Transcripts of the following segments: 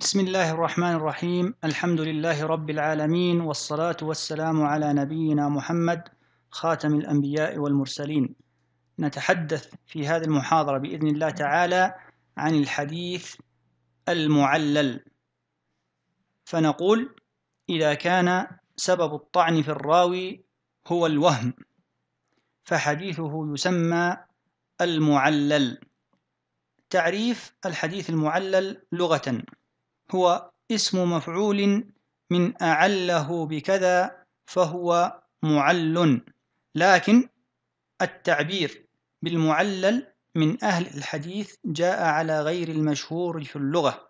بسم الله الرحمن الرحيم الحمد لله رب العالمين والصلاة والسلام على نبينا محمد خاتم الأنبياء والمرسلين نتحدث في هذه المحاضرة بإذن الله تعالى عن الحديث المعلل فنقول إذا كان سبب الطعن في الراوي هو الوهم فحديثه يسمى المعلل تعريف الحديث المعلل لغة هو اسم مفعول من أعله بكذا فهو معل لكن التعبير بالمعلل من أهل الحديث جاء على غير المشهور في اللغة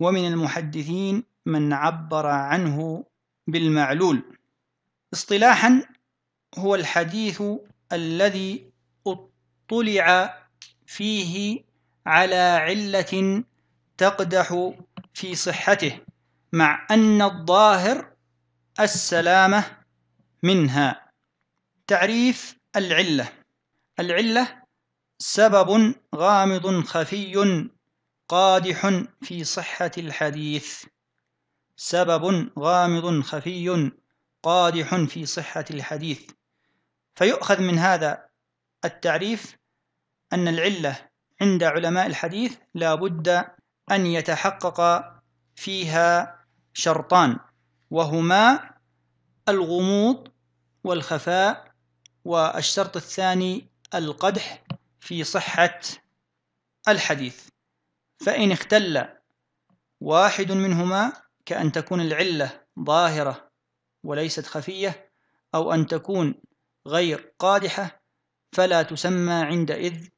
ومن المحدثين من عبر عنه بالمعلول اصطلاحا هو الحديث الذي اطلع فيه على علة تقدح في صحته مع أن الظاهر السلامة منها تعريف العلة العلة سبب غامض خفي قادح في صحة الحديث سبب غامض خفي قادح في صحة الحديث فيؤخذ من هذا التعريف أن العلة عند علماء الحديث لا بد أن يتحقق فيها شرطان وهما الغموض والخفاء والشرط الثاني القدح في صحة الحديث فإن اختل واحد منهما كأن تكون العلة ظاهرة وليست خفية أو أن تكون غير قادحة فلا تسمى عندئذ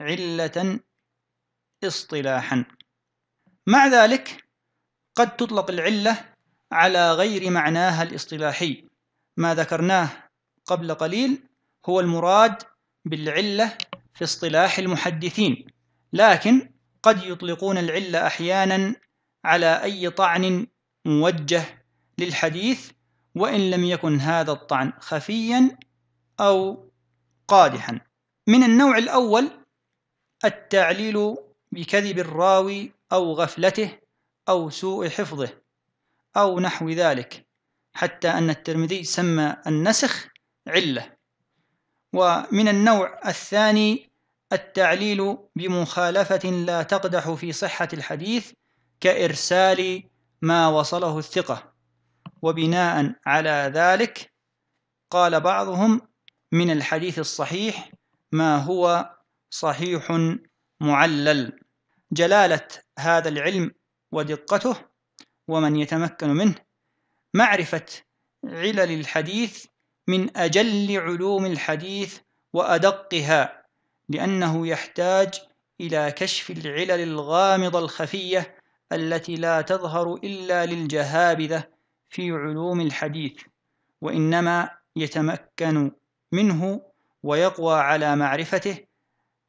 علة اصطلاحا مع ذلك قد تطلق العلة على غير معناها الاصطلاحي ما ذكرناه قبل قليل هو المراد بالعلة في اصطلاح المحدثين لكن قد يطلقون العلة أحيانا على أي طعن موجه للحديث وإن لم يكن هذا الطعن خفيا أو قادحا من النوع الأول التعليل بكذب الراوي أو غفلته أو سوء حفظه أو نحو ذلك حتى أن الترمذي سمى النسخ علة ومن النوع الثاني التعليل بمخالفة لا تقدح في صحة الحديث كإرسال ما وصله الثقة وبناء على ذلك قال بعضهم من الحديث الصحيح ما هو صحيح معلل جلالة هذا العلم ودقته ومن يتمكن منه معرفة علل الحديث من أجل علوم الحديث وأدقها لأنه يحتاج إلى كشف العلل الغامضة الخفية التي لا تظهر إلا للجهابذة في علوم الحديث وإنما يتمكن منه ويقوى على معرفته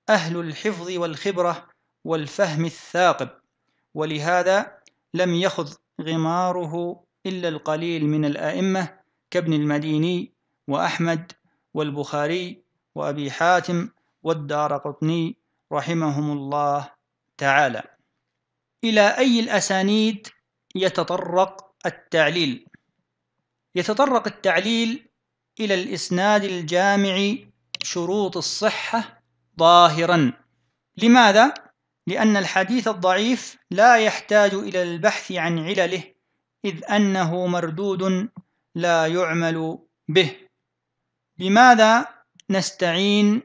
أهل الحفظ والخبرة والفهم الثاقب ولهذا لم يخذ غماره إلا القليل من الأئمة كابن المديني وأحمد والبخاري وأبي حاتم والدار قطني رحمهم الله تعالى إلى أي الأسانيد يتطرق التعليل يتطرق التعليل إلى الإسناد الجامع شروط الصحة ظاهرا لماذا؟ لأن الحديث الضعيف لا يحتاج إلى البحث عن علله إذ أنه مردود لا يعمل به بماذا نستعين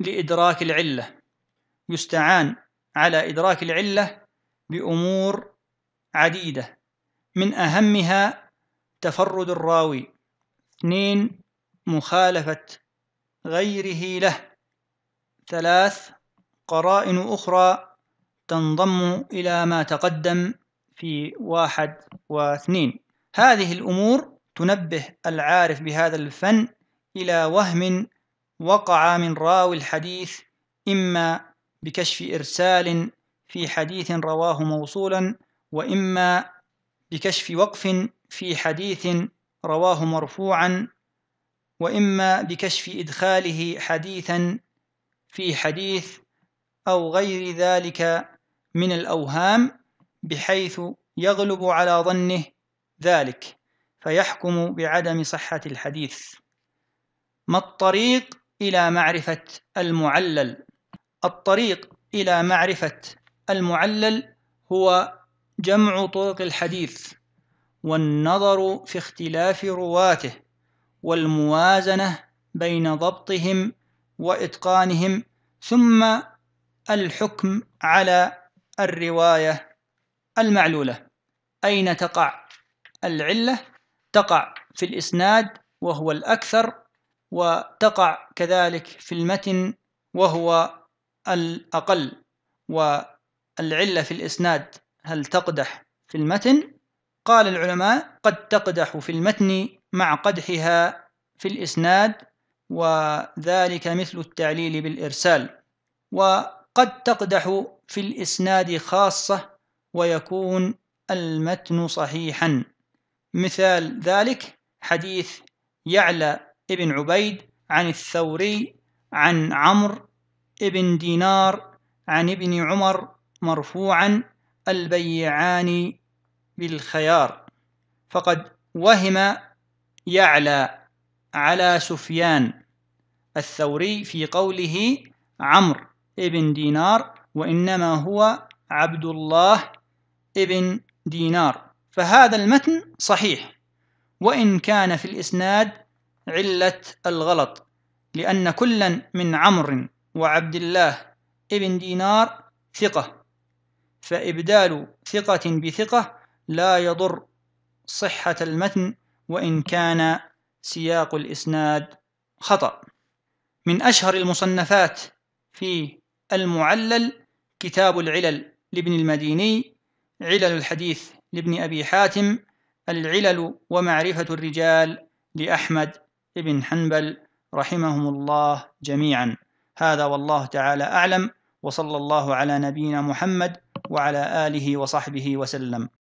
لإدراك العلة يستعان على إدراك العلة بأمور عديدة من أهمها تفرد الراوي اثنين مخالفة غيره له ثلاث قرائن أخرى تنضم إلى ما تقدم في واحد واثنين هذه الأمور تنبه العارف بهذا الفن إلى وهم وقع من راوي الحديث إما بكشف إرسال في حديث رواه موصولا وإما بكشف وقف في حديث رواه مرفوعا وإما بكشف إدخاله حديثا في حديث أو غير ذلك من الأوهام بحيث يغلب على ظنه ذلك فيحكم بعدم صحة الحديث ما الطريق إلى معرفة المعلل الطريق إلى معرفة المعلل هو جمع طرق الحديث والنظر في اختلاف رواته والموازنة بين ضبطهم وإتقانهم ثم الحكم على الرواية المعلولة أين تقع العلة؟ تقع في الإسناد وهو الأكثر وتقع كذلك في المتن وهو الأقل والعلة في الإسناد هل تقدح في المتن؟ قال العلماء قد تقدح في المتن مع قدحها في الإسناد وذلك مثل التعليل بالإرسال و قد تقدح في الإسناد خاصة ويكون المتن صحيحا مثال ذلك حديث يعلى ابن عبيد عن الثوري عن عمرو ابن دينار عن ابن عمر مرفوعا البيعان بالخيار فقد وهم يعلى على سفيان الثوري في قوله عمرو ابن دينار وإنما هو عبد الله ابن دينار فهذا المتن صحيح وإن كان في الإسناد علة الغلط لأن كلا من عمر وعبد الله ابن دينار ثقة فإبدال ثقة بثقة لا يضر صحة المتن وإن كان سياق الإسناد خطأ من أشهر المصنفات في المعلل كتاب العلل لابن المديني علل الحديث لابن أبي حاتم العلل ومعرفة الرجال لأحمد بن حنبل رحمهم الله جميعا هذا والله تعالى أعلم وصلى الله على نبينا محمد وعلى آله وصحبه وسلم